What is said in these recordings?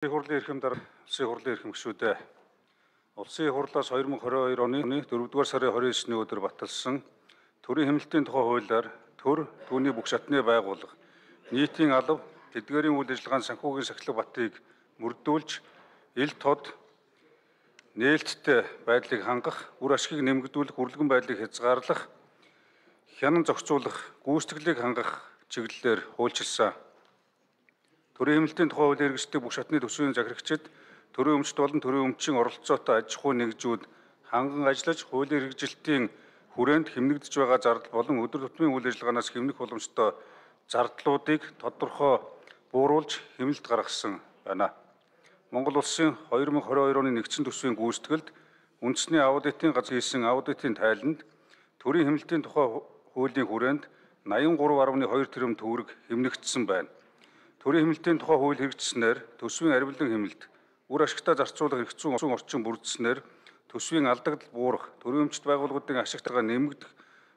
Улсын хурлын эрхэм дараа улсын хурлын эрхэм гишүүдээ улсын хурлаас 2022 оны 4-р сарын 29-ний өдөр баталсан төрийн хэмнэлтийн тухай хуулиар төр түүний бүх шатны байгууллага нийтийн алав тэдгээрийн үйл ажиллагааны санхүүгийн сахилга батыг мөрдүүлж ил тод нээлттэй байдлыг хангах, үр ашгийг нэмэгдүүлэх, үрлэгэн байдлыг хязгаарлах, хянан зохицуулах, гүйцэтгэлийг хангах чиглэлээр хуульчилсан. Төрийн эмнэлтийн тухай хууль хэрэгждэг бүх шатны төсвийн захирагчид төрийн өмчт болон төрийн өмчийн оролцоотой аж ахуй нэгжүүд ханган ажиллаж хууль хэрэгжилтийн хүрээнд хэмнэгдэж байгаа зардал болон өдөр тутмын үйл ажиллагаанаас хэмнэх боломжтой зардлуудыг тодорхой бууруулж хэмнэлт гаргасан байна. Монгол улсын 2022 оны нэгдсэн төсвийн гүйцэтгэлд үндэсний аудитын газар хийсэн аудитын тайланд төрийн хэмнэлтийн тухай хуулийн хүрээнд 83.2 тэрбум төгрөг хэмнэгдсэн байна төрийн хэмнэлтийн тухай хууль хэрэгжсэнээр төсвийн ариулан хэмнэлт, үр ашигтай зарцуулах хэрэгцүү орчин бүрдсэнээр төсвийн алдагдал буурах, төрийн өмчт байгууллагуудын ашигтайгаа нэмэгдэх,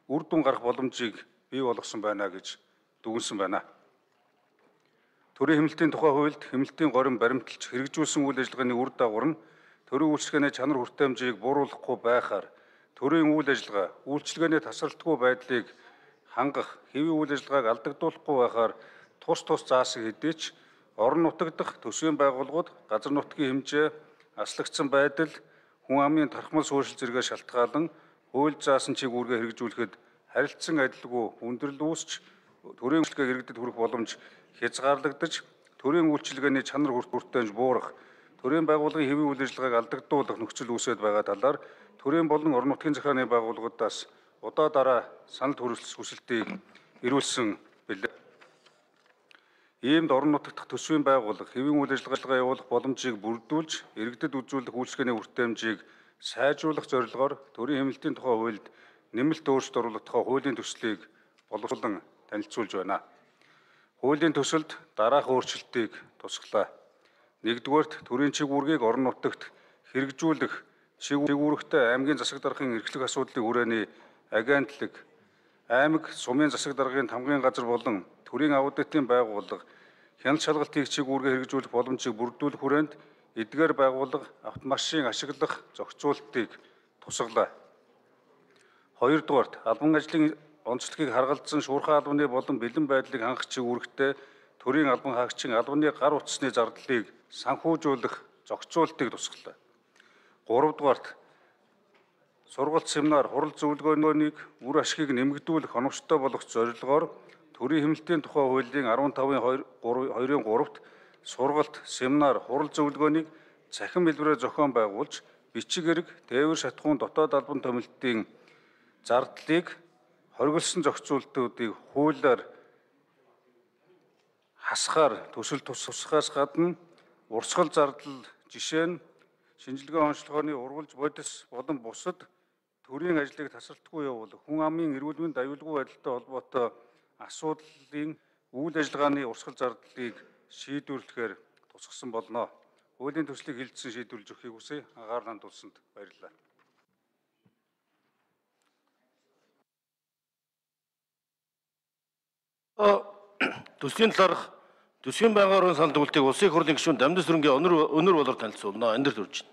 үр дүн гарах боломжийг бий болгосон байна гэж дүгнсэн байна. Төрийн хэмнэлтийн тухай хуульд хэмнэлтийн горим баримталж хэрэгжүүлсэн үйл ажиллагааны үр дагавар нь төрийн үйлчлэгээний чанар хүртээмжийг бууруулахгүй байхаар төрийн үйл ажиллагаа үйлчлэгээний тасралтгүй байдлыг хангах, хэвийн үйл ажиллагааг алдагдуулахгүй байхаар тус тус заасыг хэдийч орон нутгадх төсвийн байгууллагууд газар нутгийн хэмжээ аслагдсан байдал хүн амын тархмал суурьшил зэрэгэ шалтгаалan хууль заасан чиглэлээр хэрэгжүүлэхэд харилцсан адилгүй хүндрэл үүсч төрийн үйлчлэгээ иргэдэд хүрэх боломж хязгаарлагдаж төрийн үйлчлэгээний чанар хүртээнж буурах төрийн байгууллагын хэвийн үйл ажиллагааг алдагдуулах нөхцөл үүсэж байгаа талаар төрийн болон орон нутгийн захааны байгууллагуудаас удаа дараа санал төрөлс хүсэлтийг ирүүлсэн билээ. Иймд орон нутгадх төсвийн байгууллага хэвийн үйл ажиллагаа явуулах боломжийг бүрдүүлж, иргэдэд үзүүлэх үйлчлэгээний хүртээмжийг сайжруулах зорилгоор төрийн хэмнэлтийн тухай хуульд нэмэлт өөрчлөлт оруулах тухай хуулийн төслийг боловсруулан танилцуулж байна. Хуулийн төсөлд дараах өөрчлөлтийг тусглаа. Нэгдүгээрт төрийн чигүүргийг орон нутагт хэрэгжүүлэх чигүүрэгтэй аймгийн засаг даргын эрхлэх асуудлыг хүрээний агентлаг, аймаг сумын засаг даргын тамгын газар болон төрийн аудитын байгууллага хяналт шалгалтын чиг үүргээ хэрэгжүүлэх боломжийг бүрдүүлэх хүрээнд эдгээр байгууллага автомашин ашиглах зохицуултыг тусглаа. Хоёрдугаарт албан ажлын онцлогийг харгалзсан шуурхай албаны болон бэлэн байдлыг хангах чиг үүрэгтээ төрийн албан хаагчийн албаны гар утасны зардлыг санхүүжүүлэх зохицуултыг тусглаа. Гуравдугаарт сургалт семинар хурал зөвлөгөөнийг үр ашгийг нэмэгдүүлэх оновчтой болгох зорилгоор төрийн хэмнэлтийн тухай хуулийн 15-ын 2-ын 3-т сургалт, семинар, хурал зөвлөгөөнийг цахим хэлбэрээр зохион байгуулж, бичиг хэрэг, тээвэр шатхуун дотоод албан томилтын зардлыг хоригдсон зохицуултуудыг хуулиар хасгаар төсөл тусгаас гадна урсгал зардал жишээ нь шинжилгээ онцлогооны ургуулж бодис болон бусад төрийн ажлыг тасралтгүй явуул хүн амын эрүүл мэнд аюулгүй байдалтай холбоотой асуудлын үйл ажиллагааны урсгал зардлыг шийдвэрлэхээр тусгасан болно. Хуулийн төслийг хилцсэн шийдвэрлж өгөхийг хүсье. Агаар ланд улсанд баярлалаа. Төслийн талаарх төсвийн байнгын орон санд үлдээх улсын хурлын гишүүн Дамдис хөрөнгийн өнөр өнөр болоор танилцуулна. Эндэр төрж байна.